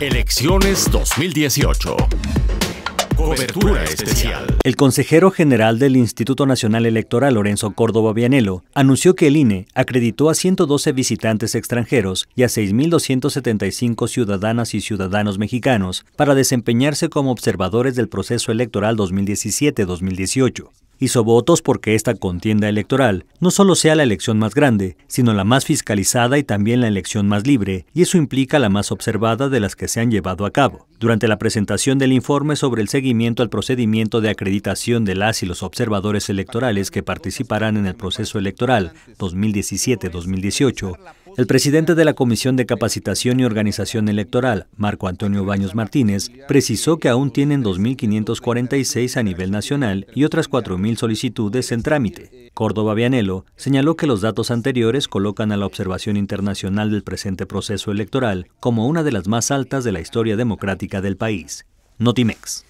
Elecciones 2018. Cobertura especial. El consejero general del Instituto Nacional Electoral, Lorenzo Córdoba Vianelo, anunció que el INE acreditó a 112 visitantes extranjeros y a 6.275 ciudadanas y ciudadanos mexicanos para desempeñarse como observadores del proceso electoral 2017-2018. Hizo votos porque esta contienda electoral no solo sea la elección más grande, sino la más fiscalizada y también la elección más libre, y eso implica la más observada de las que se han llevado a cabo. Durante la presentación del informe sobre el seguimiento al procedimiento de acreditación de las y los observadores electorales que participarán en el proceso electoral 2017-2018, el presidente de la Comisión de Capacitación y Organización Electoral, Marco Antonio Baños Martínez, precisó que aún tienen 2.546 a nivel nacional y otras 4.000 solicitudes en trámite. Córdoba Vianelo señaló que los datos anteriores colocan a la observación internacional del presente proceso electoral como una de las más altas de la historia democrática del país. Notimex.